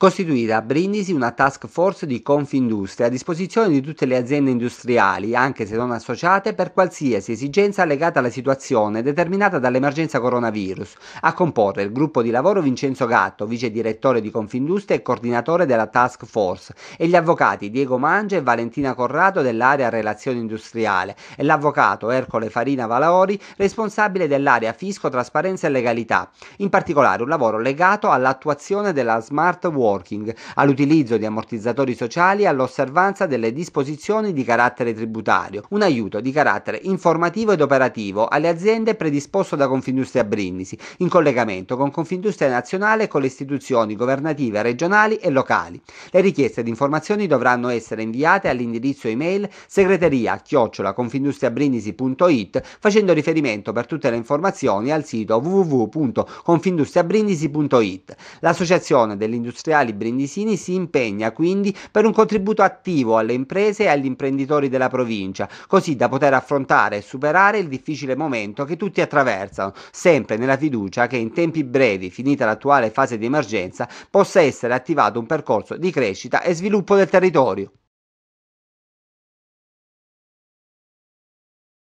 Costituita a Brindisi una task force di Confindustria a disposizione di tutte le aziende industriali, anche se non associate, per qualsiasi esigenza legata alla situazione determinata dall'emergenza coronavirus, a comporre il gruppo di lavoro Vincenzo Gatto, vice direttore di Confindustria e coordinatore della task force, e gli avvocati Diego Mangia e Valentina Corrado dell'area Relazione Industriale e l'avvocato Ercole Farina Valori, responsabile dell'area Fisco, Trasparenza e Legalità, in particolare un lavoro legato all'attuazione della Smart World working, all'utilizzo di ammortizzatori sociali e all'osservanza delle disposizioni di carattere tributario, un aiuto di carattere informativo ed operativo alle aziende predisposto da Confindustria Brindisi, in collegamento con Confindustria Nazionale e con le istituzioni governative regionali e locali. Le richieste di informazioni dovranno essere inviate all'indirizzo email segreteria chiocciolaconfindustriabrindisi.it facendo riferimento per tutte le informazioni al sito www.confindustriabrindisi.it. L'associazione dell'industriale Mondiali Brindisini si impegna quindi per un contributo attivo alle imprese e agli imprenditori della provincia, così da poter affrontare e superare il difficile momento che tutti attraversano, sempre nella fiducia che in tempi brevi, finita l'attuale fase di emergenza, possa essere attivato un percorso di crescita e sviluppo del territorio.